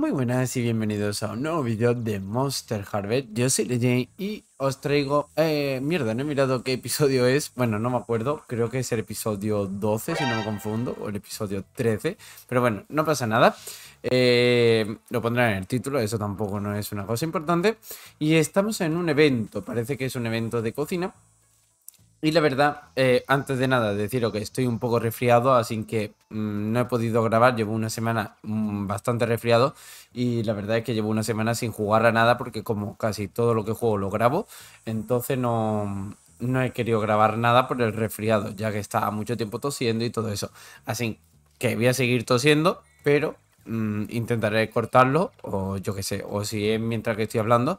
Muy buenas y bienvenidos a un nuevo video de Monster Harvest. Yo soy LeJane y os traigo... Eh, mierda, no he mirado qué episodio es. Bueno, no me acuerdo. Creo que es el episodio 12, si no me confundo. O el episodio 13. Pero bueno, no pasa nada. Eh, lo pondrán en el título. Eso tampoco no es una cosa importante. Y estamos en un evento. Parece que es un evento de cocina. Y la verdad, eh, antes de nada, deciros que estoy un poco resfriado, así que mm, no he podido grabar. Llevo una semana mm, bastante resfriado y la verdad es que llevo una semana sin jugar a nada porque como casi todo lo que juego lo grabo, entonces no, no he querido grabar nada por el resfriado, ya que estaba mucho tiempo tosiendo y todo eso. Así que voy a seguir tosiendo, pero mm, intentaré cortarlo o yo qué sé, o si es mientras que estoy hablando,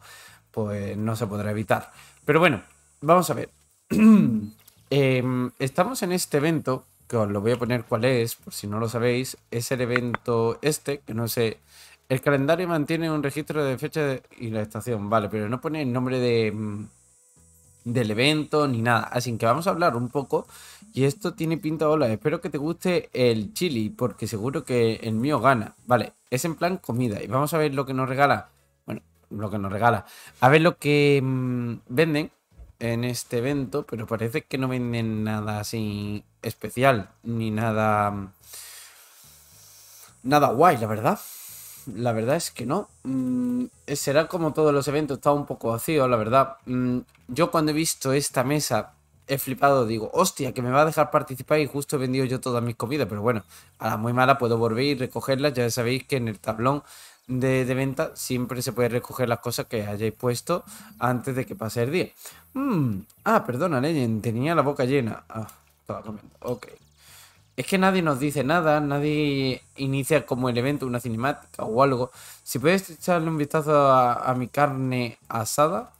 pues no se podrá evitar. Pero bueno, vamos a ver. Em, estamos en este evento, que os lo voy a poner cuál es, por si no lo sabéis. Es el evento este, que no sé. El calendario mantiene un registro de fecha y la estación, vale, pero no pone el nombre de mm, del evento ni nada. Así que vamos a hablar un poco. Y esto tiene pinta hola. Espero que te guste el chili, porque seguro que el mío gana. Vale, es en plan comida. Y vamos a ver lo que nos regala. Bueno, lo que nos regala. A ver lo que mm, venden en este evento, pero parece que no venden nada así especial, ni nada... Mm, nada guay, la verdad. La verdad es que no. Mm, será como todos los eventos, está un poco vacío, la verdad. Mm, yo cuando he visto esta mesa he flipado, digo, hostia, que me va a dejar participar y justo he vendido yo todas mis comidas, pero bueno, a la muy mala puedo volver y recogerlas, ya sabéis que en el tablón de, venta, siempre se puede recoger las cosas que hayáis puesto antes de que pase el día. Mm, ah, perdona, Leyen, tenía la boca llena. Ah, estaba comiendo. Ok. Es que nadie nos dice nada, nadie inicia como el evento una cinemática o algo. Si puedes echarle un vistazo a, mi carne asada,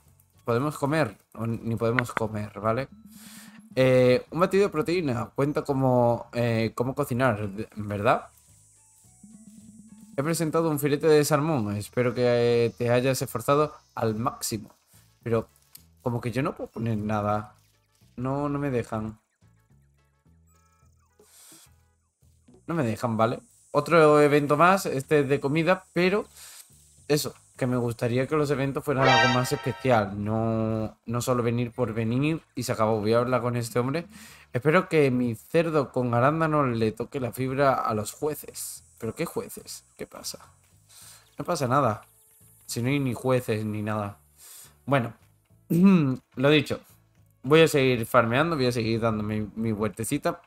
podemos comer, o ni podemos comer, ¿vale? Eh, un batido de proteína cuenta como, eh, cómo cocinar, ¿verdad? He presentado un filete de salmón. Espero que eh, te hayas esforzado al máximo. Pero como que yo no puedo poner nada. No, no me dejan. No me dejan, ¿vale? Otro evento más, este es de comida, pero eso, que me gustaría que los eventos fueran algo más especial, no, no solo venir por venir y se acabó. Voy a hablar con este hombre. Espero que mi cerdo con arándanos le toque la fibra a los jueces. ¿Pero qué jueces? ¿Qué pasa? No pasa nada. Si no hay ni jueces ni nada. Bueno, lo dicho. Voy a seguir farmeando, voy a seguir dándome mi, vueltecita.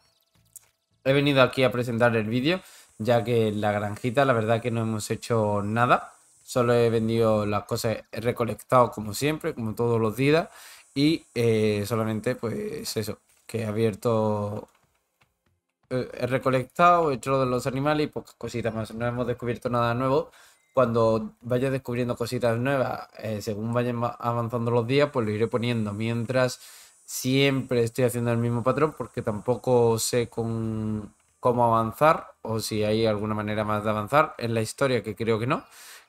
He venido aquí a presentar el vídeo, ya que en la granjita la verdad que no hemos hecho nada. Solo he vendido las cosas, he recolectado como siempre, como todos los días. Y eh, solamente pues eso, que he abierto eh, he recolectado, he hecho de los animales y pocas cositas más. No hemos descubierto nada nuevo. Cuando vaya descubriendo cositas nuevas, eh, según vayan avanzando los días, pues lo iré poniendo. Mientras siempre estoy haciendo el mismo patrón porque tampoco sé con cómo avanzar o si hay alguna manera más de avanzar en la historia, que creo que no,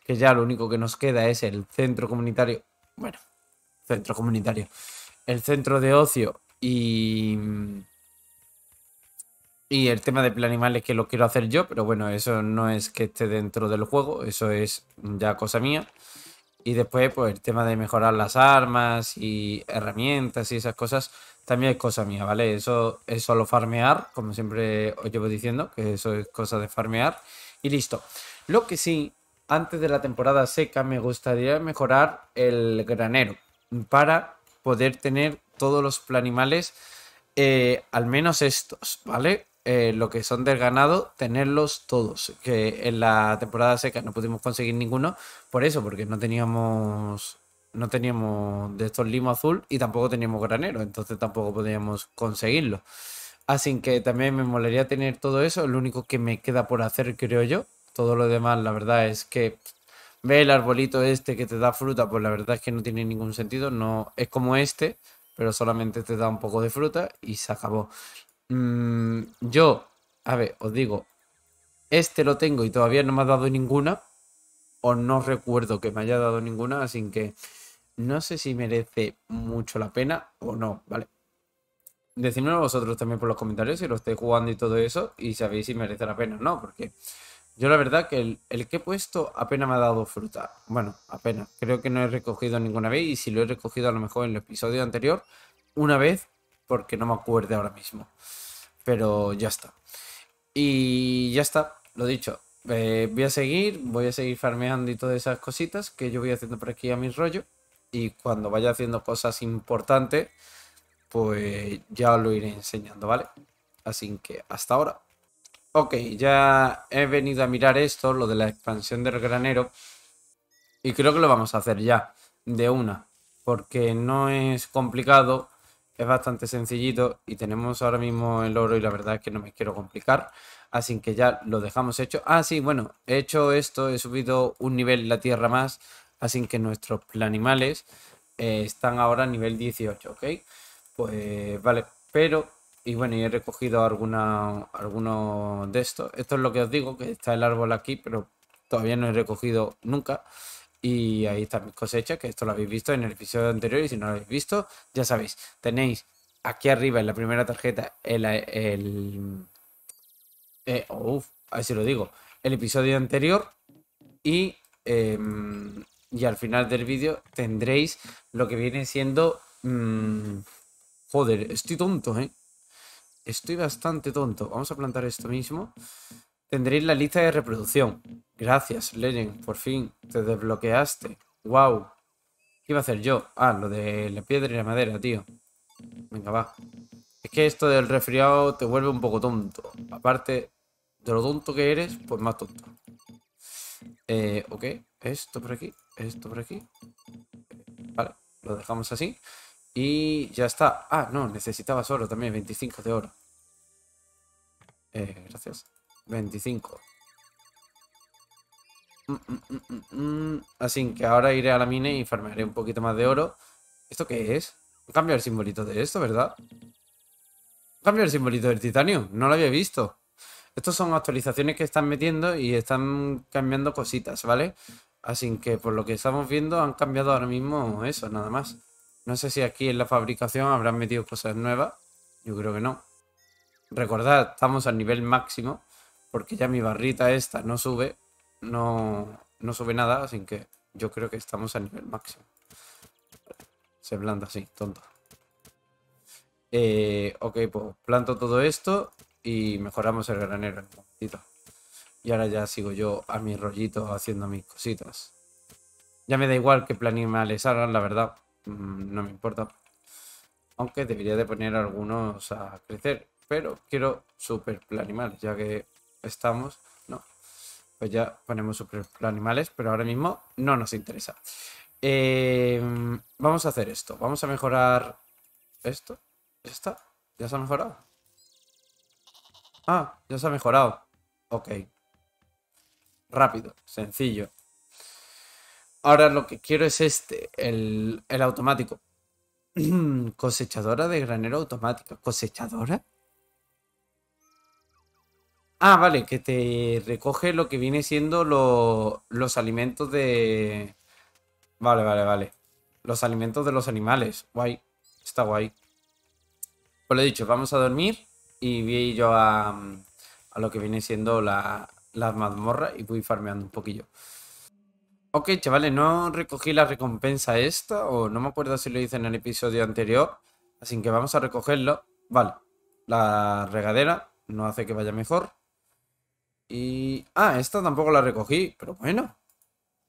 que ya lo único que nos queda es el centro comunitario, bueno, centro comunitario, el centro de ocio y y el tema de Planimales que lo quiero hacer yo, pero bueno, eso no es que esté dentro del juego, eso es ya cosa mía. Y después, pues el tema de mejorar las armas y herramientas y esas cosas, también es cosa mía, ¿vale? Eso es solo farmear, como siempre os llevo diciendo, que eso es cosa de farmear. Y listo. Lo que sí, antes de la temporada seca, me gustaría mejorar el granero para poder tener todos los planimales, eh, al menos estos, ¿vale? Eh, lo que son del ganado, tenerlos todos. Que en la temporada seca no pudimos conseguir ninguno por eso, porque no teníamos no teníamos de estos limo azul y tampoco teníamos granero, entonces tampoco podíamos conseguirlo. Así que también me molaría tener todo eso, lo único que me queda por hacer, creo yo. Todo lo demás, la verdad es que ve el arbolito este que te da fruta, pues la verdad es que no tiene ningún sentido, no es como este, pero solamente te da un poco de fruta y se acabó. Mm, yo, a ver, os digo, este lo tengo y todavía no me ha dado ninguna. O no recuerdo que me haya dado ninguna, así que no sé si merece mucho la pena o no, ¿vale? Decídmelo vosotros también por los comentarios si lo estáis jugando y todo eso y sabéis si merece la pena o no, porque yo la verdad que el, el, que he puesto apenas me ha dado fruta. Bueno, apenas. Creo que no he recogido ninguna vez y si lo he recogido a lo mejor en el episodio anterior, una vez porque no me acuerdo ahora mismo. Pero ya está. Y ya está, lo dicho. Eh, voy a seguir, voy a seguir farmeando y todas esas cositas que yo voy haciendo por aquí a mi rollo. Y cuando vaya haciendo cosas importantes, pues ya lo iré enseñando, ¿vale? Así que hasta ahora. Ok, ya he venido a mirar esto, lo de la expansión del granero. Y creo que lo vamos a hacer ya, de una. Porque no es complicado es bastante sencillito y tenemos ahora mismo el oro y la verdad es que no me quiero complicar. Así que ya lo dejamos hecho. Ah, sí, bueno, he hecho esto, he subido un nivel la tierra más, así que nuestros planimales eh, están ahora a nivel 18, ¿ok? Pues vale, pero... Y bueno, y he recogido alguna, algunos de estos. Esto es lo que os digo, que está el árbol aquí, pero todavía no he recogido nunca. Y ahí está mi cosecha, que esto lo habéis visto en el episodio anterior y si no lo habéis visto, ya sabéis, tenéis aquí arriba en la primera tarjeta el... el eh, lo digo, el episodio anterior y, em, y al final del vídeo tendréis lo que viene siendo... Mm, joder, estoy tonto, ¿eh? Estoy bastante tonto. Vamos a plantar esto mismo. Tendréis la lista de reproducción. Gracias, Lenin, por fin. Te desbloqueaste. Wow. ¿Qué iba a hacer yo? Ah, lo de la piedra y la madera, tío. Venga, va. Es que esto del resfriado te vuelve un poco tonto. Aparte de lo tonto que eres, pues más tonto. Eh, ok. Esto por aquí. Esto por aquí. Vale. Lo dejamos así. Y ya está. Ah, no. Necesitaba solo también. 25 de oro. Eh, gracias. 25. Mm, mm, mm, Así que ahora iré a la mina y farmearé un poquito más de oro. ¿Esto qué es? Cambio el simbolito de esto, ¿verdad? Cambio el simbolito del titanio. No lo había visto. Estos son actualizaciones que están metiendo y están cambiando cositas, ¿vale? Así que por lo que estamos viendo han cambiado ahora mismo eso, nada más. No sé si aquí en la fabricación habrán metido cosas nuevas. Yo creo que no. Recordad, estamos al nivel máximo porque ya mi barrita esta no sube, no, sube nada, así que yo creo que estamos a nivel máximo. Se blanda así, tonto. Eh, ok, pues planto todo esto y mejoramos el granero Y ahora ya sigo yo a mi rollito haciendo mis cositas. Ya me da igual que planimales hagan, la verdad. Mm, no me importa. Aunque debería de poner algunos a crecer. Pero quiero super planimales, ya que estamos, no, pues ya ponemos super animales, pero ahora mismo no nos interesa. Eh, vamos a hacer esto, vamos a mejorar esto, ya está, ya se ha mejorado. Ah, ya se ha mejorado, ok. Rápido, sencillo. Ahora lo que quiero es este, el, el automático. Cosechadora de granero automática. ¿Cosechadora? Ah, vale, que te recoge lo que viene siendo los alimentos de... Vale, vale, vale. Los alimentos de los animales. Guay. Está guay. Pues lo he dicho, vamos a dormir y voy yo a, mm, a lo que viene siendo la, las y voy farmeando un poquillo. Ok, chavales, no recogí la recompensa esta, o no me acuerdo si lo hice en el episodio anterior, así que vamos a recogerlo. Vale, la regadera no hace que vaya mejor. Y... Ah, esta tampoco la recogí, pero bueno.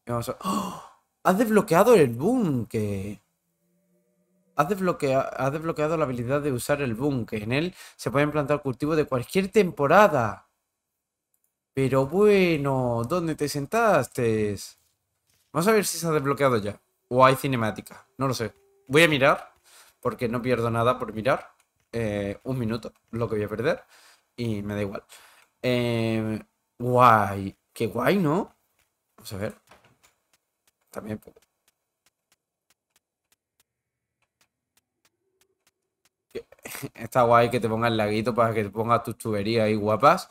¡oh! Has desbloqueado el búnker. Has, desbloqueado la habilidad de usar el búnker. En él se pueden plantar cultivos de cualquier temporada. Pero bueno, ¿dónde te sentaste? Vamos a ver si se ha desbloqueado ya. O hay cinemática. No lo sé. Voy a mirar. Porque no pierdo nada por mirar. Eh, un minuto. Lo que voy a perder. Y me da igual. Eh, guay. Qué guay, ¿no? Vamos a ver. También. Está guay que te pongas el laguito para que te pongas tus tuberías ahí guapas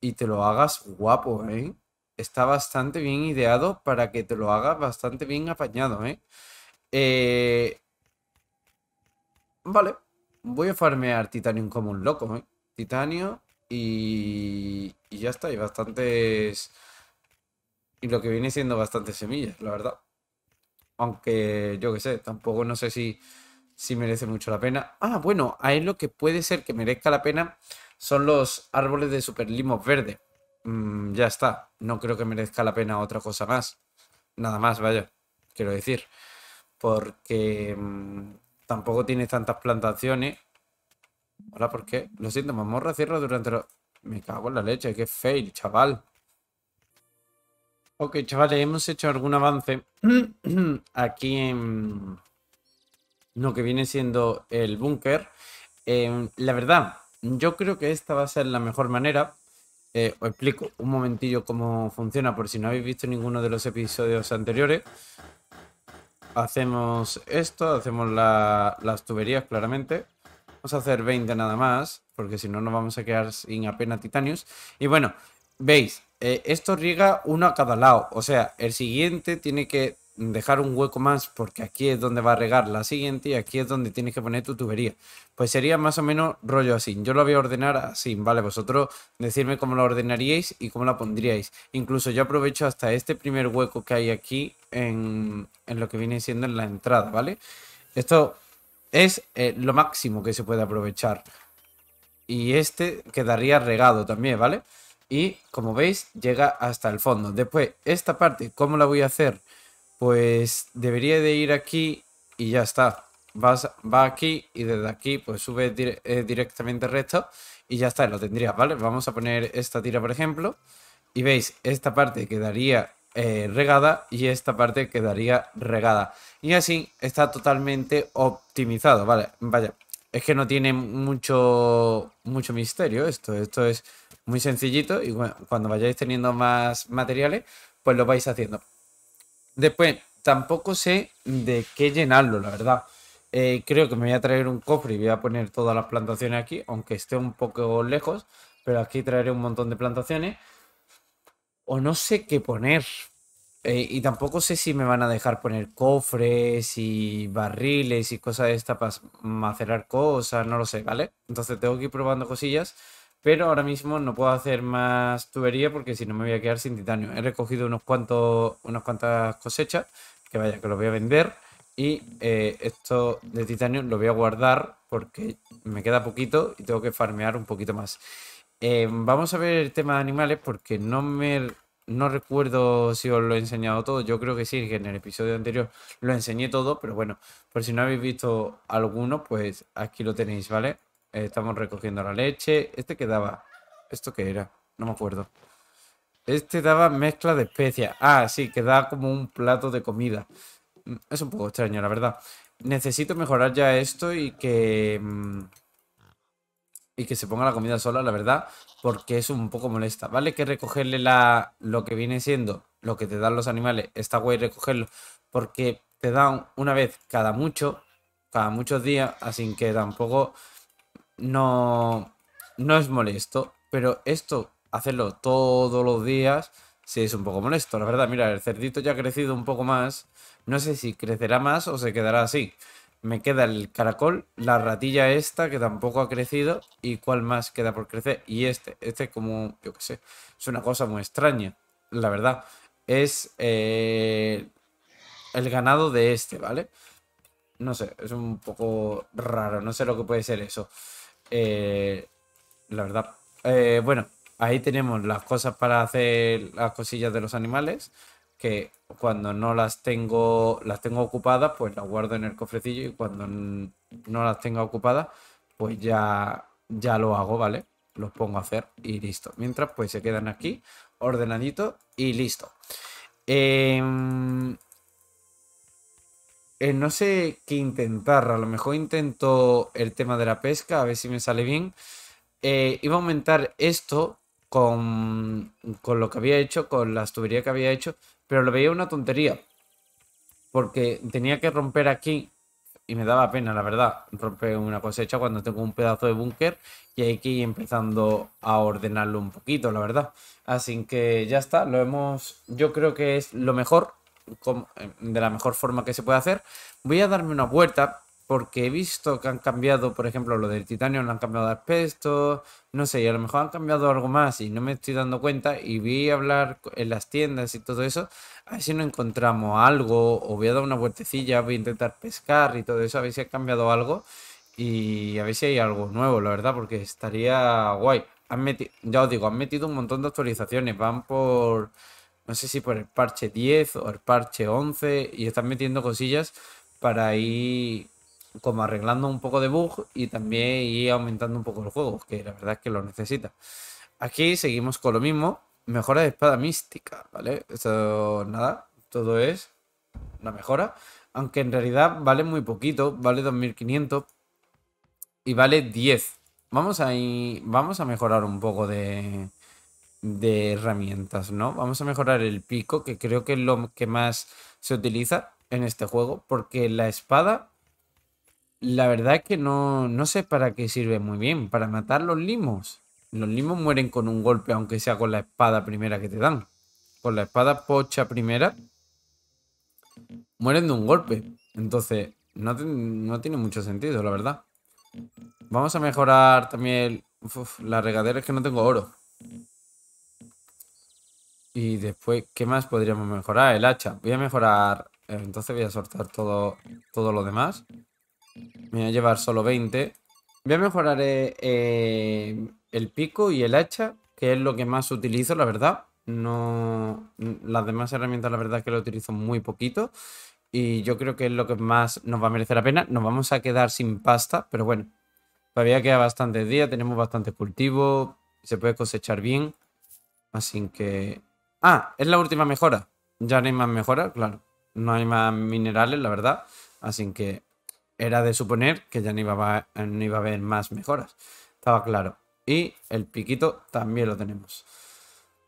y te lo hagas guapo, ¿eh? Está bastante bien ideado para que te lo hagas bastante bien apañado, ¿eh? eh... Vale. Voy a farmear titanio como un loco, ¿eh? Titanio. Y, ya está, y bastantes... Y lo que viene siendo bastantes semillas, la verdad. Aunque yo que sé, tampoco no sé si, si merece mucho la pena. Ah, bueno, ahí lo que puede ser que merezca la pena son los árboles de superlimos verde mm, ya está, no creo que merezca la pena otra cosa más. Nada más, vaya, quiero decir. Porque mm, tampoco tiene tantas plantaciones Hola, ¿por qué? Lo siento, mamorra cierro durante los... Me cago en la leche, qué fail, chaval. Ok, chavales, hemos hecho algún avance aquí en lo que viene siendo el búnker. Em, la verdad, yo creo que esta va a ser la mejor manera. Eh, os explico un momentillo cómo funciona por si no habéis visto ninguno de los episodios anteriores. Hacemos esto, hacemos las tuberías claramente. Vamos a hacer 20 nada más, porque si no nos vamos a quedar sin apenas titanios. Y bueno, veis, eh, esto riega uno a cada lado. O sea, el siguiente tiene que dejar un hueco más porque aquí es donde va a regar la siguiente y aquí es donde tienes que poner tu tubería. Pues sería más o menos rollo así. Yo lo voy a ordenar así, ¿vale? Vosotros decirme cómo lo ordenaríais y cómo la pondríais. Incluso yo aprovecho hasta este primer hueco que hay aquí en, en lo que viene siendo en la entrada, ¿vale? Esto es eh, lo máximo que se puede aprovechar. Y este quedaría regado también, ¿vale? Y como veis, llega hasta el fondo. Después, esta parte, ¿cómo la voy a hacer? Pues debería de ir aquí y ya está. Vas, va aquí y desde aquí pues sube eh, directamente recto y ya está, lo tendría ¿vale? Vamos a poner esta tira, por ejemplo. Y veis, esta parte quedaría eh, regada y esta parte quedaría regada. Y así está totalmente optimizado, ¿vale? Vaya, es que no tiene mucho, mucho misterio esto. Esto es muy sencillito y cuando vayáis teniendo más materiales, pues lo vais haciendo. Después, tampoco sé de qué llenarlo, la verdad. Eh, creo que me voy a traer un cofre y voy a poner todas las plantaciones aquí, aunque esté un poco lejos, pero aquí traeré un montón de plantaciones o no sé qué poner. Eh, y tampoco sé si me van a dejar poner cofres y barriles y cosas de esta para macerar cosas, no lo sé, ¿vale? Entonces tengo que ir probando cosillas, pero ahora mismo no puedo hacer más tubería porque si no me voy a quedar sin titanio. He recogido unos cuantos, unas cuantas cosechas, que vaya, que los voy a vender. Y eh, esto de titanio lo voy a guardar porque me queda poquito y tengo que farmear un poquito más. Eh, vamos a ver el tema de animales porque no me no recuerdo si os lo he enseñado todo. Yo creo que sí, que en el episodio anterior lo enseñé todo, pero bueno, por si no habéis visto alguno, pues aquí lo tenéis, ¿vale? Eh, estamos recogiendo la leche. Este quedaba... ¿Esto qué era? No me acuerdo. Este daba mezcla de especias. Ah, sí, que da como un plato de comida. Mm, es un poco extraño, la verdad. Necesito mejorar ya esto y que. Mm, y que se ponga la comida sola, la verdad, porque es un poco molesta, ¿vale? Que recogerle la, lo que viene siendo, lo que te dan los animales, está guay recogerlo, porque te dan una vez cada mucho, cada muchos días, así que tampoco no, no es molesto, pero esto, hacerlo todos los días, sí es un poco molesto, la verdad, mira, el cerdito ya ha crecido un poco más, no sé si crecerá más o se quedará así. Me queda el caracol, la ratilla esta que tampoco ha crecido y cuál más queda por crecer. Y este, este como, yo qué sé, es una cosa muy extraña, la verdad. Es eh, el ganado de este, ¿vale? No sé, es un poco raro, no sé lo que puede ser eso. Eh, la verdad. Eh, bueno, ahí tenemos las cosas para hacer las cosillas de los animales que cuando no las tengo, las tengo ocupadas, pues las guardo en el cofrecillo y cuando no las tenga ocupadas, pues ya, ya lo hago, ¿vale? Los pongo a hacer y listo. Mientras, pues se quedan aquí, ordenadito y listo. Em, eh, no sé qué intentar, a lo mejor intento el tema de la pesca, a ver si me sale bien. Eh, iba a aumentar esto con, con lo que había hecho, con las tuberías que había hecho, pero lo veía una tontería. Porque tenía que romper aquí. Y me daba pena, la verdad, romper una cosecha cuando tengo un pedazo de búnker. Y hay que ir empezando a ordenarlo un poquito, la verdad. Así que ya está, lo hemos... Yo creo que es lo mejor, de la mejor forma que se puede hacer. Voy a darme una vuelta porque he visto que han cambiado, por ejemplo, lo del titanio, lo han cambiado de aspecto, no sé, y a lo mejor han cambiado algo más y no me estoy dando cuenta y vi hablar en las tiendas y todo eso, a ver si no encontramos algo, o voy a dar una vueltecilla, voy a intentar pescar y todo eso, a ver si ha cambiado algo y a ver si hay algo nuevo, la verdad, porque estaría guay. Han metido, ya os digo, han metido un montón de actualizaciones, van por, no sé si por el parche 10 o el parche 11 y están metiendo cosillas para ir como arreglando un poco de bug y también ir aumentando un poco el juego, que la verdad es que lo necesita. Aquí seguimos con lo mismo, mejora de espada mística, ¿vale? eso nada, todo es una mejora, aunque en realidad vale muy poquito, vale 2500 y vale 10. Vamos a, vamos a mejorar un poco de, de herramientas, ¿no? Vamos a mejorar el pico, que creo que es lo que más se utiliza en este juego, porque la espada la verdad es que no, sé para qué sirve muy bien. Para matar los limos. Los limos mueren con un golpe, aunque sea con la espada primera que te dan. Con la espada pocha primera, mueren de un golpe. Entonces, no, tiene mucho sentido, la verdad. Vamos a mejorar también la regadera, es que no tengo oro. Y después, ¿qué más podríamos mejorar? El hacha. Voy a mejorar... Eh, entonces voy a soltar todo, todo lo demás. Me voy a llevar solo 20. Voy a mejorar eh, eh, el pico y el hacha, que es lo que más utilizo, la verdad. No, las demás herramientas, la verdad, que lo utilizo muy poquito. Y yo creo que es lo que más nos va a merecer la pena. Nos vamos a quedar sin pasta, pero bueno. Todavía queda Bastante día, tenemos bastante cultivo, se puede cosechar bien. Así que... Ah, es la última mejora. Ya no hay más mejora, claro. No hay más minerales, la verdad. Así que era de suponer que ya no iba, a, iba a haber más mejoras. Estaba claro. Y el piquito también lo tenemos.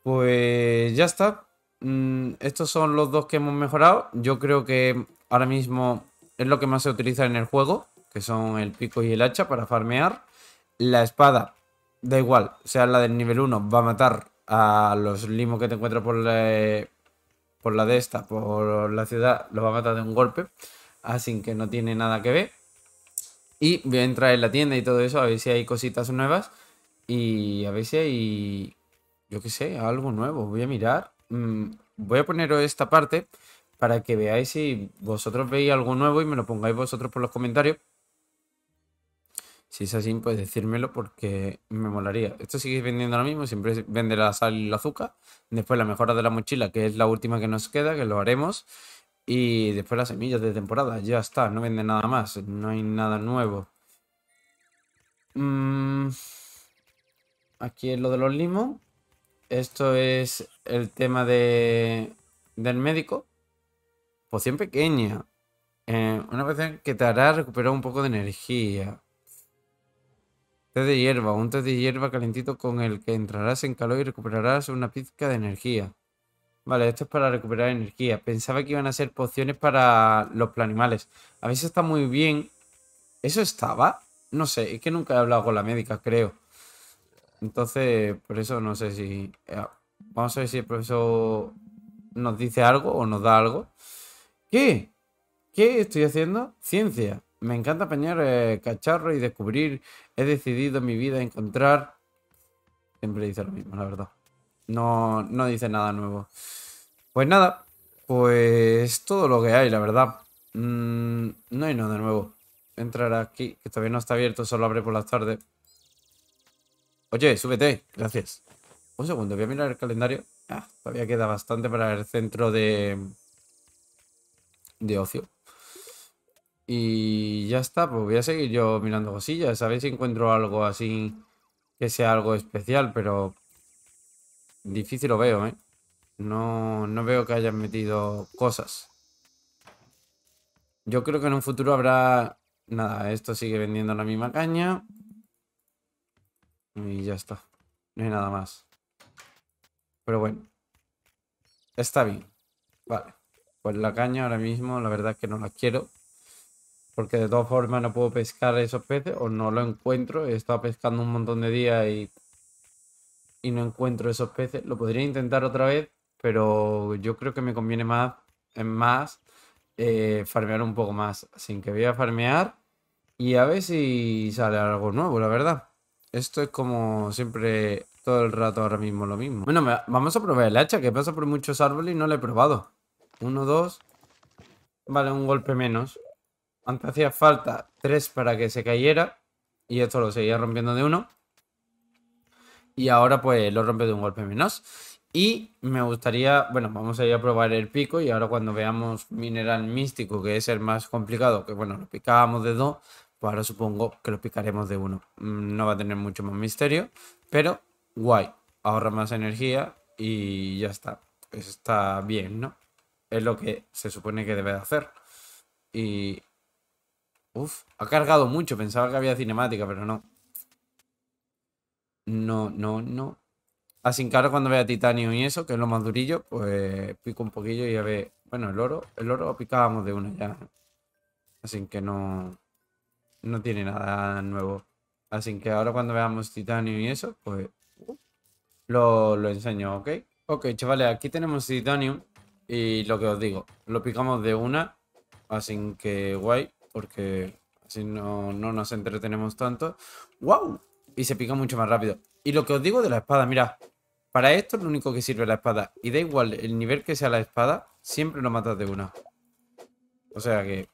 Pues ya está. Mm, estos son los dos que hemos mejorado. Yo creo que ahora mismo es lo que más se utiliza en el juego, que son el pico y el hacha para farmear. La espada, da igual, sea la del nivel 1, va a matar a los limos que te encuentras por la, eh, por la de esta, por la ciudad, los va a matar de un golpe así que no tiene nada que ver. Y voy a entrar en la tienda y todo eso, a ver si hay cositas nuevas y a ver si hay, yo qué sé, algo nuevo. Voy a mirar, mm, voy a poneros esta parte para que veáis si vosotros veis algo nuevo y me lo pongáis vosotros por los comentarios. Si es así, pues decírmelo porque me molaría. Esto sigue vendiendo ahora mismo, siempre vende la sal y el azúcar. Después la mejora de la mochila, que es la última que nos queda, que lo haremos. Y después las semillas de temporada, ya está, no vende nada más, no hay nada nuevo. Mm, aquí es lo de los limos. Esto es el tema de, del médico. Poción pequeña. Eh, una poción que te hará recuperar un poco de energía. Té de hierba, un té de hierba calentito con el que entrarás en calor y recuperarás una pizca de energía. Vale, esto es para recuperar energía. Pensaba que iban a ser pociones para los planimales. A veces está muy bien. ¿Eso estaba? No sé, es que nunca he hablado con la médica, creo. Entonces, por eso no sé si... Eh, vamos a ver si el profesor nos dice algo o nos da algo. ¿Qué? ¿Qué estoy haciendo? Ciencia. Me encanta peñar eh, cacharro y descubrir. He decidido mi vida encontrar... Siempre dice lo mismo, la verdad. No, no dice nada nuevo. Pues nada, pues todo lo que hay, la verdad. Mm, no hay nada nuevo. Entrar aquí, que todavía no está abierto, solo abre por las tardes. Oye, súbete, gracias. Un segundo, voy a mirar el calendario. Ah, todavía queda bastante para el centro de... De ocio. Y ya está, pues voy a seguir yo mirando cosillas. A ver si encuentro algo así que sea algo especial, pero Difícil lo veo, ¿eh? No, no veo que hayan metido cosas. Yo creo que en un futuro habrá... Nada, esto sigue vendiendo la misma caña. Y ya está. No hay nada más. Pero bueno. Está bien. Vale. Pues la caña ahora mismo, la verdad es que no la quiero. Porque de todas formas no puedo pescar esos peces o no lo encuentro. He estado pescando un montón de días y y no encuentro esos peces. Lo podría intentar otra vez, pero yo creo que me conviene más, eh, más eh, farmear un poco más. Así que voy a farmear y a ver si sale algo nuevo, la verdad. Esto es como siempre, todo el rato ahora mismo lo mismo. Bueno, vamos a probar el hacha, que pasa por muchos árboles y no lo he probado. Uno, dos. Vale, un golpe menos. Antes hacía falta tres para que se cayera. Y esto lo seguía rompiendo de uno y ahora pues lo rompe de un golpe menos. Y me gustaría, bueno, vamos a ir a probar el pico y ahora cuando veamos mineral místico, que es el más complicado, que bueno, lo picábamos de dos, pues ahora supongo que lo picaremos de uno. Mm, no va a tener mucho más misterio, pero guay, ahorra más energía y ya está. está bien, ¿no? Es lo que se supone que debe de hacer. Y... Uf, ha cargado mucho, pensaba que había cinemática, pero no. No, no, no. Así que ahora cuando vea titanio y eso, que es lo más durillo, pues pico un poquillo y a ver... Bueno, el oro, el oro lo picábamos de una ya. Así que no... No tiene nada nuevo. Así que ahora cuando veamos titanio y eso, pues... Lo, lo enseño, ¿ok? Ok, chavales, aquí tenemos titanium. Y lo que os digo, lo picamos de una. Así que guay, porque así no, no nos entretenemos tanto. ¡Wow! Y se pica mucho más rápido. Y lo que os digo de la espada, mira Para esto es lo único que sirve la espada. Y da igual el nivel que sea la espada, siempre lo matas de una. O sea que...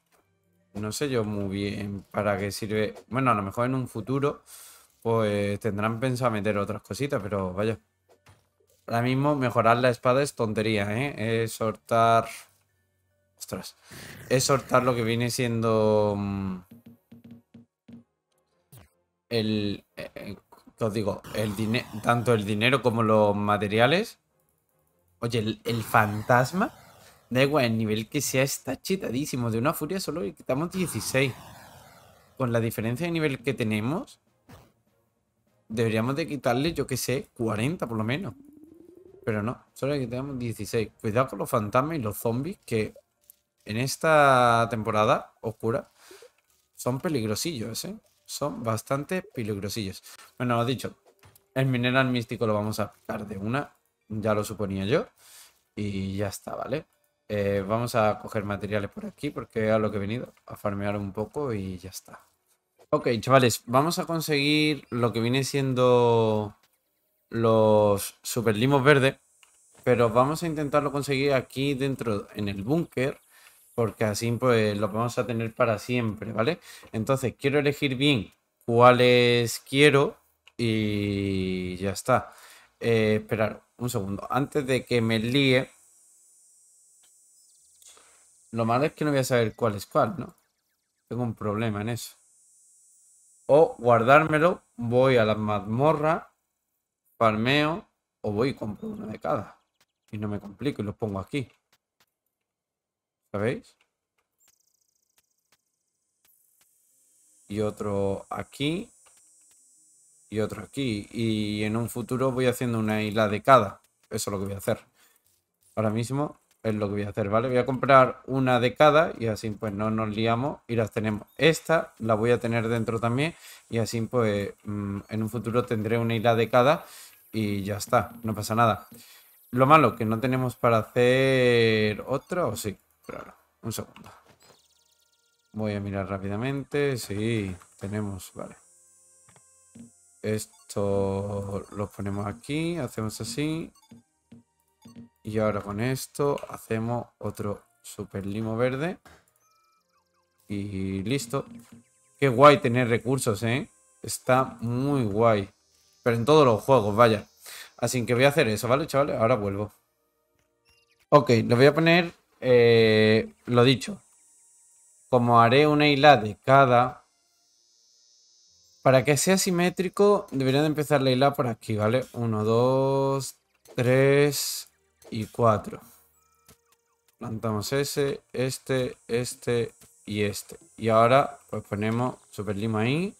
No sé yo muy bien para qué sirve... Bueno, a lo mejor en un futuro... Pues tendrán pensado meter otras cositas, pero vaya. Ahora mismo mejorar la espada es tontería, ¿eh? Es sortar... Ostras. Es sortar lo que viene siendo... Mm, el, eh, eh, digo, el tanto el dinero como los materiales. Oye, el, fantasma, da igual el nivel que sea, está chetadísimo. De una furia solo le quitamos 16. Con la diferencia de nivel que tenemos, deberíamos de quitarle, yo que sé, 40 por lo menos. Pero no, solo que quitamos 16. Cuidado con los fantasmas y los zombies que en esta temporada oscura son peligrosillos, ¿eh? son bastante peligrosillos. Bueno, lo dicho, el mineral místico lo vamos a picar de una, ya lo suponía yo. Y ya está, ¿vale? Eh, vamos a coger materiales por aquí porque a lo que he venido, a farmear un poco y ya está. Ok, chavales, vamos a conseguir lo que viene siendo los super limos verdes, pero vamos a intentarlo conseguir aquí dentro, en el búnker, porque así pues lo vamos a tener para siempre, ¿vale? Entonces quiero elegir bien cuáles quiero y ya está. Eh, esperar un segundo, antes de que me líe, lo malo es que no voy a saber cuál es cuál, ¿no? Tengo un problema en eso. O guardármelo, voy a la mazmorra, palmeo o voy y compro una de cada. Y no me complico y los pongo aquí. ¿Sabéis? Y otro aquí. Y otro aquí. Y en un futuro voy haciendo una isla de cada. Eso es lo que voy a hacer. Ahora mismo es lo que voy a hacer, ¿vale? Voy a comprar una de cada y así pues no nos liamos y las tenemos. Esta la voy a tener dentro también y así pues mm, en un futuro tendré una isla de cada y ya está, no pasa nada. Lo malo que no tenemos para hacer otra o sí un segundo. Voy a mirar rápidamente. Sí, tenemos, vale. Esto lo ponemos aquí, hacemos así. Y ahora con esto hacemos otro super limo verde. Y listo. Qué guay tener recursos, ¿eh? Está muy guay. Pero en todos los juegos, vaya. Así que voy a hacer eso, ¿vale, chavales? Ahora vuelvo. Ok, le voy a poner eh, lo dicho, como haré una hila de cada, para que sea simétrico, debería de empezar la hila por aquí, ¿vale? 1, 2, 3 y 4. Plantamos ese, este, este y este. Y ahora pues ponemos super ahí,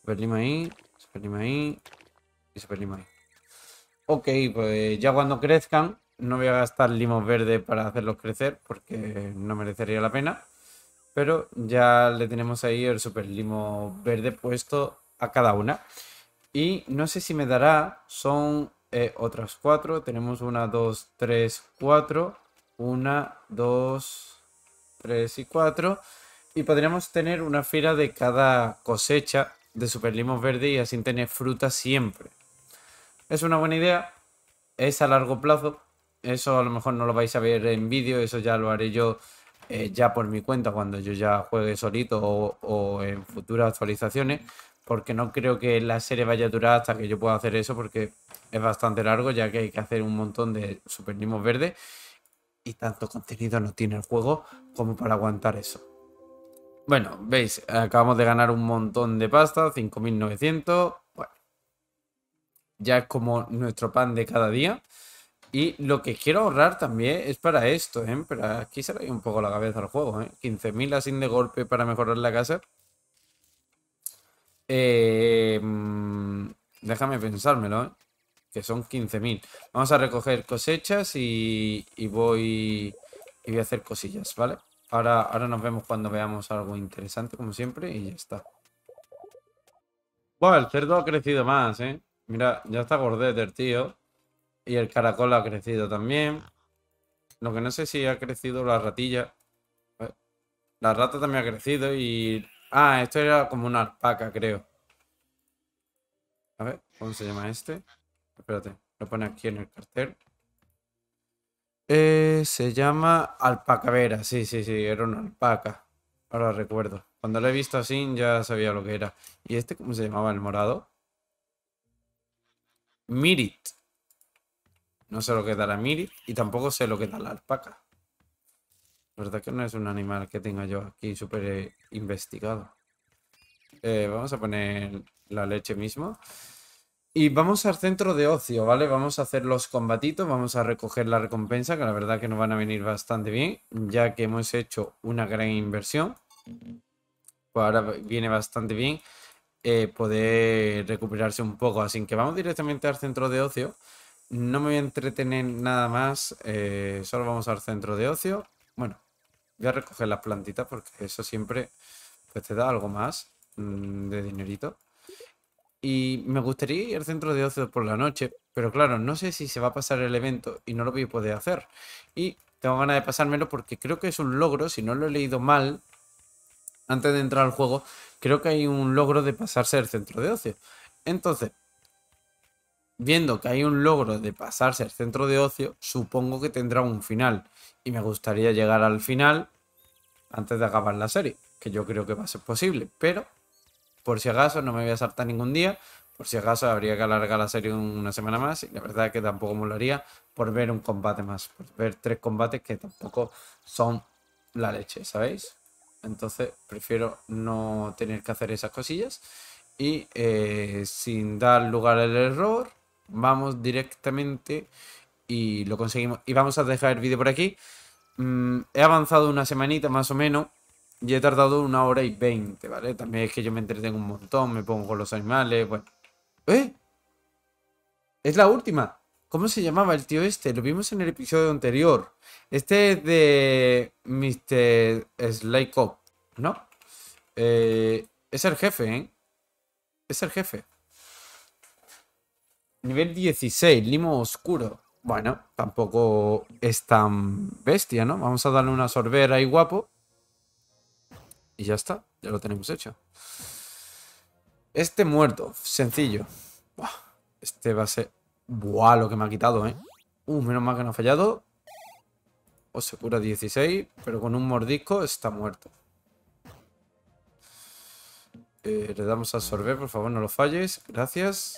super ahí, super ahí y super ahí. Ok, pues ya cuando crezcan no voy a gastar limos verde para hacerlos crecer porque no merecería la pena. Pero ya le tenemos ahí el super limo verde puesto a cada una. Y no sé si me dará, son eh, otras cuatro. Tenemos una, dos, tres, cuatro. Una, dos, tres y cuatro. Y podríamos tener una fila de cada cosecha de super limos verde y así tener fruta siempre. Es una buena idea, es a largo plazo, eso a lo mejor no lo vais a ver en vídeo, eso ya lo haré yo eh, ya por mi cuenta cuando yo ya juegue solito o, en futuras actualizaciones, porque no creo que la serie vaya a durar hasta que yo pueda hacer eso, porque es bastante largo, ya que hay que hacer un montón de Super Verde y tanto contenido no tiene el juego como para aguantar eso. Bueno, veis, acabamos de ganar un montón de pasta, 5.900, bueno, ya es como nuestro pan de cada día. Y lo que quiero ahorrar también es para esto, ¿eh? Pero aquí se le un poco la cabeza al juego, ¿eh? 15.000 así de golpe para mejorar la casa. Em, déjame pensármelo, ¿eh? Que son 15.000. Vamos a recoger cosechas y, y, voy, y voy a hacer cosillas, ¿vale? Ahora, ahora nos vemos cuando veamos algo interesante, como siempre, y ya está. Bueno, el cerdo ha crecido más, ¿eh? Mira, ya está gordete el tío. Y el caracol ha crecido también. Lo que no sé si ha crecido la ratilla. La rata también ha crecido y... Ah, esto era como una alpaca, creo. A ver, ¿cómo se llama este? Espérate, lo pone aquí en el cartel. Eh, se llama alpacavera, sí, sí, sí, era una alpaca. Ahora recuerdo. Cuando lo he visto así ya sabía lo que era. ¿Y este cómo se llamaba el morado? Mirit. No sé lo que da la Miri y tampoco sé lo que da la alpaca. La verdad que no es un animal que tenga yo aquí súper eh, investigado. Eh, vamos a poner la leche mismo. Y vamos al centro de ocio, ¿vale? Vamos a hacer los combatitos, vamos a recoger la recompensa, que la verdad que nos van a venir bastante bien, ya que hemos hecho una gran inversión. Pues ahora viene bastante bien eh, poder recuperarse un poco. Así que vamos directamente al centro de ocio. No me voy a entretener nada más. Eh, solo vamos al centro de ocio. Bueno, voy a recoger las plantitas porque eso siempre pues, te da algo más mm, de dinerito. Y me gustaría ir al centro de ocio por la noche, pero claro, no sé si se va a pasar el evento y no lo voy a poder hacer. Y tengo ganas de pasármelo porque creo que es un logro, si no lo he leído mal, antes de entrar al juego, creo que hay un logro de pasarse al centro de ocio. Entonces, viendo que hay un logro de pasarse al centro de ocio, supongo que tendrá un final. Y me gustaría llegar al final antes de acabar la serie, que yo creo que va a ser posible. Pero, por si acaso, no me voy a saltar ningún día. Por si acaso, habría que alargar la serie una semana más. Y la verdad es que tampoco me lo haría por ver un combate más. Por ver tres combates que tampoco son la leche, ¿sabéis? Entonces, prefiero no tener que hacer esas cosillas. Y eh, sin dar lugar al error, vamos directamente y lo conseguimos. Y vamos a dejar el vídeo por aquí. Mm, he avanzado una semanita más o menos y he tardado una hora y veinte, ¿vale? También es que yo me entretengo un montón, me pongo con los animales, bueno. ¡Eh! Es la última. ¿Cómo se llamaba el tío este? Lo vimos en el episodio anterior. Este es de Mr. Slycop ¿no? Eh, es el jefe, ¿eh? Es el jefe. Nivel 16, limo oscuro. Bueno, tampoco es tan bestia, ¿no? Vamos a darle una sorbera ahí, guapo. Y ya está, ya lo tenemos hecho. Este muerto, sencillo. este va a ser... Buah, lo que me ha quitado, ¿eh? Uh, menos mal que no ha fallado. O se cura 16, pero con un mordisco está muerto. Eh, le damos a absorber, por favor, no lo falles. Gracias.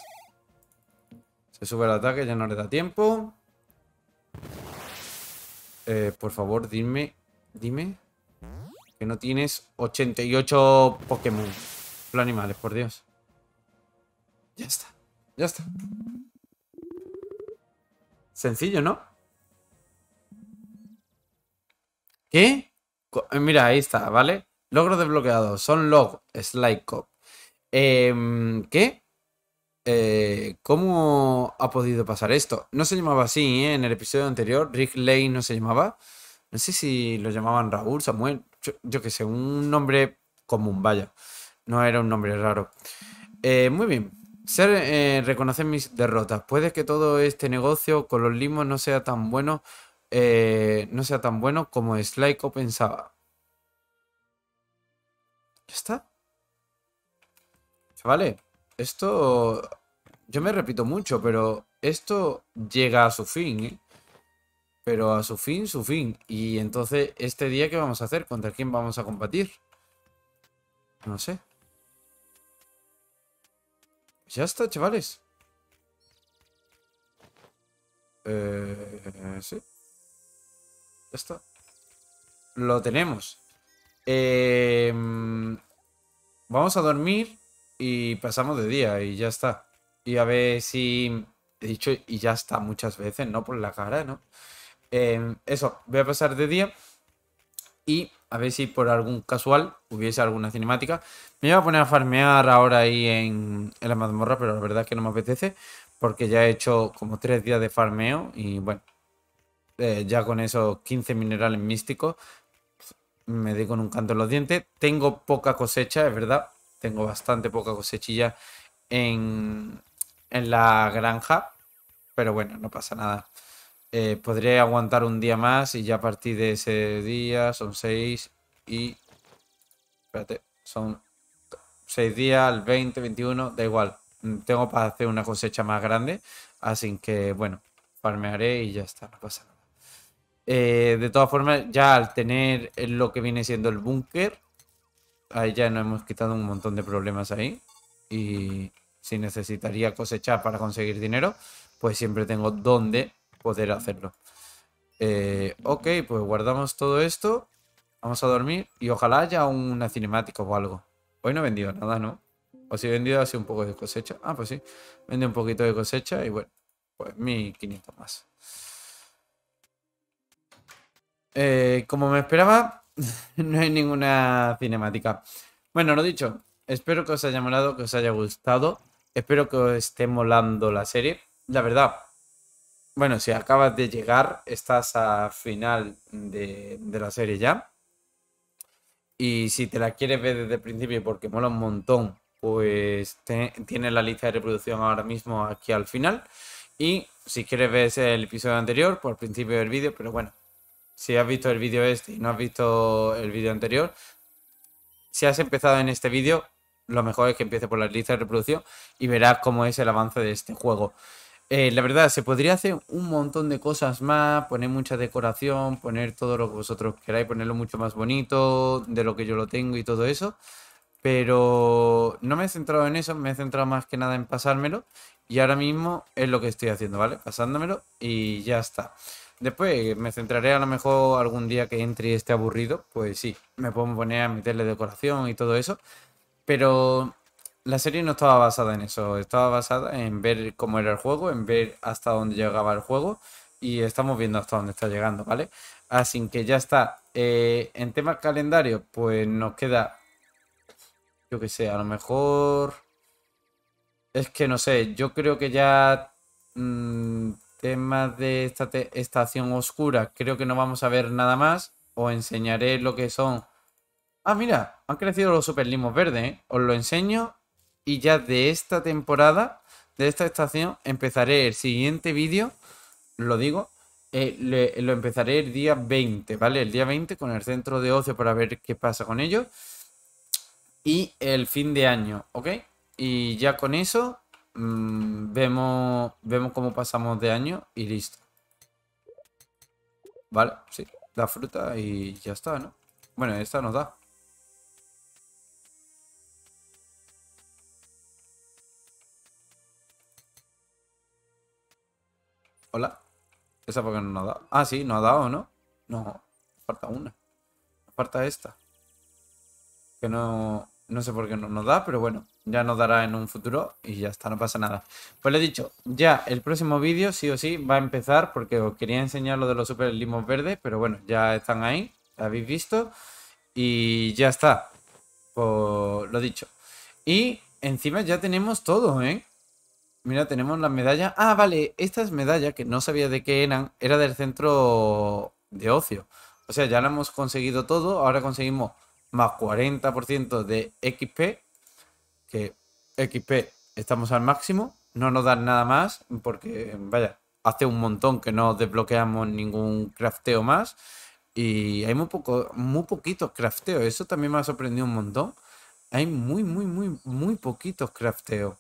Se sube el ataque, ya no le da tiempo. Eh, por favor, dime, dime que no tienes 88 Pokémon. Los animales, por Dios. Ya está, ya está. Sencillo, ¿no? ¿Qué? Eh, mira, ahí está, ¿vale? Logros desbloqueados. Son Log, Slide Cop. Em, ¿Qué? Eh, ¿Cómo ha podido pasar esto? No se llamaba así, ¿eh? En el episodio anterior, Rick Lane no se llamaba. No sé si lo llamaban Raúl, Samuel, yo, que sé, un nombre común, vaya. No era un nombre raro. Eh, muy bien. Ser, reconocer mis derrotas. Puede que todo este negocio con los limos no sea tan bueno, no sea tan bueno como Slyko pensaba. ¿Ya está? ¿Vale? Esto... Yo me repito mucho, pero esto llega a su fin, ¿eh? Pero a su fin, su fin. Y entonces, ¿este día qué vamos a hacer? ¿Contra quién vamos a combatir? No sé. Ya está, chavales. Eh, sí. Ya está. Lo tenemos. Eh, vamos a dormir y pasamos de día y ya está. Y a ver si... He dicho y ya está muchas veces, ¿no? Por la cara, ¿no? Em, eso, voy a pasar de día y a ver si por algún casual hubiese alguna cinemática. Me iba a poner a farmear ahora ahí en, la mazmorra, pero la verdad es que no me apetece porque ya he hecho como tres días de farmeo y bueno, eh, ya con esos 15 minerales místicos me di con un canto en los dientes. Tengo poca cosecha, es verdad, tengo bastante poca cosechilla en, la granja, pero bueno, no pasa nada. Eh, podré aguantar un día más y ya a partir de ese día son seis y... Espérate, son seis días, el 20, 21, da igual. Mm, tengo para hacer una cosecha más grande, así que bueno, farmearé y ya está, no pasa nada. Eh, de todas formas, ya al tener lo que viene siendo el búnker, ahí ya nos hemos quitado un montón de problemas ahí. Y si necesitaría cosechar para conseguir dinero, pues siempre tengo donde poder hacerlo. Eh, ok, pues guardamos todo esto. Vamos a dormir y ojalá haya una cinemática o algo. Hoy no he vendido nada, ¿no? O si he vendido así un poco de cosecha. Ah, pues sí. Vende un poquito de cosecha y bueno, pues 1500 más. Eh, como me esperaba, no hay ninguna cinemática. Bueno, lo dicho, espero que os haya molado, que os haya gustado. Espero que os esté molando la serie. La verdad, bueno, si acabas de llegar, estás a final de, la serie ya. Y si te la quieres ver desde el principio porque mola un montón, pues tiene la lista de reproducción ahora mismo aquí al final. Y si quieres ver el episodio anterior, por pues principio del vídeo, pero bueno, si has visto el vídeo este y no has visto el vídeo anterior, si has empezado en este vídeo, lo mejor es que empiece por la lista de reproducción y verás cómo es el avance de este juego. Eh, la verdad, se podría hacer un montón de cosas más, poner mucha decoración, poner todo lo que vosotros queráis, ponerlo mucho más bonito de lo que yo lo tengo y todo eso. Pero no me he centrado en eso, me he centrado más que nada en pasármelo. Y ahora mismo es lo que estoy haciendo, ¿vale? Pasándomelo y ya está. Después me centraré a lo mejor algún día que entre este esté aburrido, pues sí, me puedo poner a meterle decoración y todo eso. Pero la serie no estaba basada en eso, estaba basada en ver cómo era el juego, en ver hasta dónde llegaba el juego y estamos viendo hasta dónde está llegando, ¿vale? Así que ya está. Eh, en tema calendario, pues nos queda, yo que sé, a lo mejor... Es que no sé, yo creo que ya mm, tema de esta estación oscura creo que no vamos a ver nada más. Os enseñaré lo que son... Ah, mira, han crecido los limos verdes, ¿eh? Os lo enseño y ya de esta temporada, de esta estación, empezaré el siguiente vídeo, lo digo, eh, lo empezaré el día 20, ¿vale? El día 20 con el centro de ocio para ver qué pasa con ellos. Y el fin de año, ¿ok? Y ya con eso Mm, vemos, vemos cómo pasamos de año y listo. Vale, sí. La fruta y ya está, ¿no? Bueno, esta nos da. Hola. ¿Esa porque no nos ha dado? Ah, sí, nos ha dado, ¿no? No, falta una. Falta esta. Que no... No sé por qué no nos da, pero bueno, ya nos dará en un futuro y ya está, no pasa nada. Pues lo he dicho, ya el próximo vídeo sí o sí va a empezar porque os quería enseñar lo de los super limos verdes, pero bueno, ya están ahí, lo habéis visto y ya está. Pues lo dicho. Y encima ya tenemos todo, ¿eh? Mira, tenemos la medalla Ah, vale, estas medallas que no sabía de qué eran, era del centro de ocio. O sea, ya lo hemos conseguido todo, ahora conseguimos más 40% de XP, que XP estamos al máximo, no nos dan nada más, porque vaya, hace un montón que no desbloqueamos ningún crafteo más y hay muy, poco, muy poquitos crafteos, eso también me ha sorprendido un montón. Hay muy, muy, muy, muy poquitos crafteos.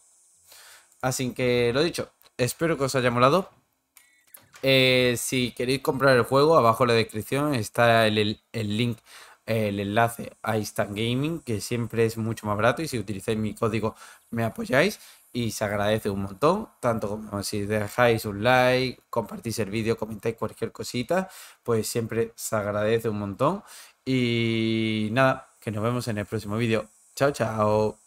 Así que lo dicho, espero que os haya molado. Eh, si queréis comprar el juego, abajo en la descripción está el, el link el enlace a Instant Gaming, que siempre es mucho más barato y si utilizáis mi código me apoyáis y se agradece un montón, tanto como si dejáis un like, compartís el vídeo, comentáis cualquier cosita, pues siempre se agradece un montón. Y nada, que nos vemos en el próximo vídeo. Chao, chao.